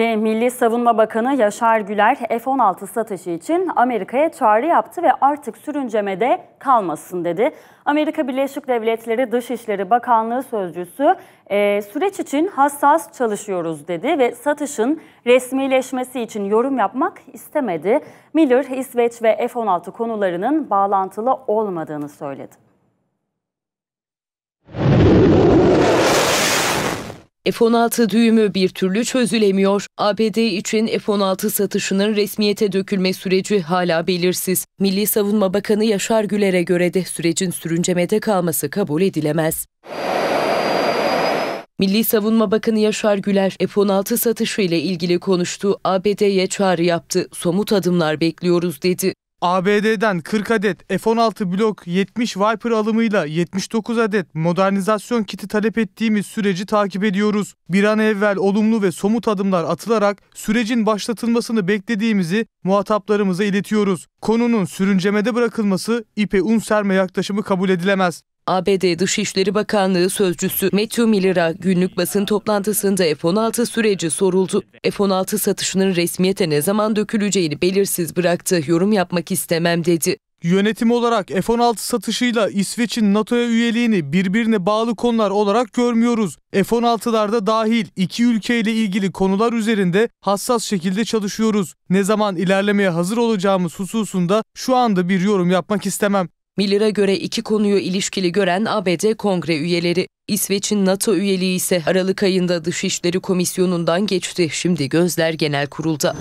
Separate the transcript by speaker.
Speaker 1: Ve Milli Savunma Bakanı Yaşar Güler F-16 satışı için Amerika'ya çağrı yaptı ve artık sürüncemede kalmasın dedi. Amerika Birleşik Devletleri Dışişleri Bakanlığı Sözcüsü e, süreç için hassas çalışıyoruz dedi ve satışın resmileşmesi için yorum yapmak istemedi. Miller, İsveç ve F-16 konularının bağlantılı olmadığını söyledi.
Speaker 2: F-16 düğümü bir türlü çözülemiyor. ABD için F-16 satışının resmiyete dökülme süreci hala belirsiz. Milli Savunma Bakanı Yaşar Güler'e göre de sürecin sürüncemede kalması kabul edilemez. Milli Savunma Bakanı Yaşar Güler F-16 satışı ile ilgili konuştu. ABD'ye çağrı yaptı. Somut adımlar bekliyoruz dedi.
Speaker 3: ABD'den 40 adet F-16 blok 70 Viper alımıyla 79 adet modernizasyon kiti talep ettiğimiz süreci takip ediyoruz. Bir an evvel olumlu ve somut adımlar atılarak sürecin başlatılmasını beklediğimizi muhataplarımıza iletiyoruz. Konunun sürüncemede bırakılması ipe un serme yaklaşımı kabul edilemez.
Speaker 2: ABD Dışişleri Bakanlığı Sözcüsü Matthew Miller'a günlük basın toplantısında F-16 süreci soruldu. F-16 satışının resmiyete ne zaman döküleceğini belirsiz bıraktı, yorum yapmak istemem dedi.
Speaker 3: Yönetim olarak F-16 satışıyla İsveç'in NATO'ya üyeliğini birbirine bağlı konular olarak görmüyoruz. F-16'lar dahil iki ülkeyle ilgili konular üzerinde hassas şekilde çalışıyoruz. Ne zaman ilerlemeye hazır olacağımız hususunda şu anda bir yorum yapmak istemem.
Speaker 2: Miller'a göre iki konuyu ilişkili gören ABD kongre üyeleri. İsveç'in NATO üyeliği ise Aralık ayında Dışişleri Komisyonu'ndan geçti.
Speaker 3: Şimdi gözler genel kurulda.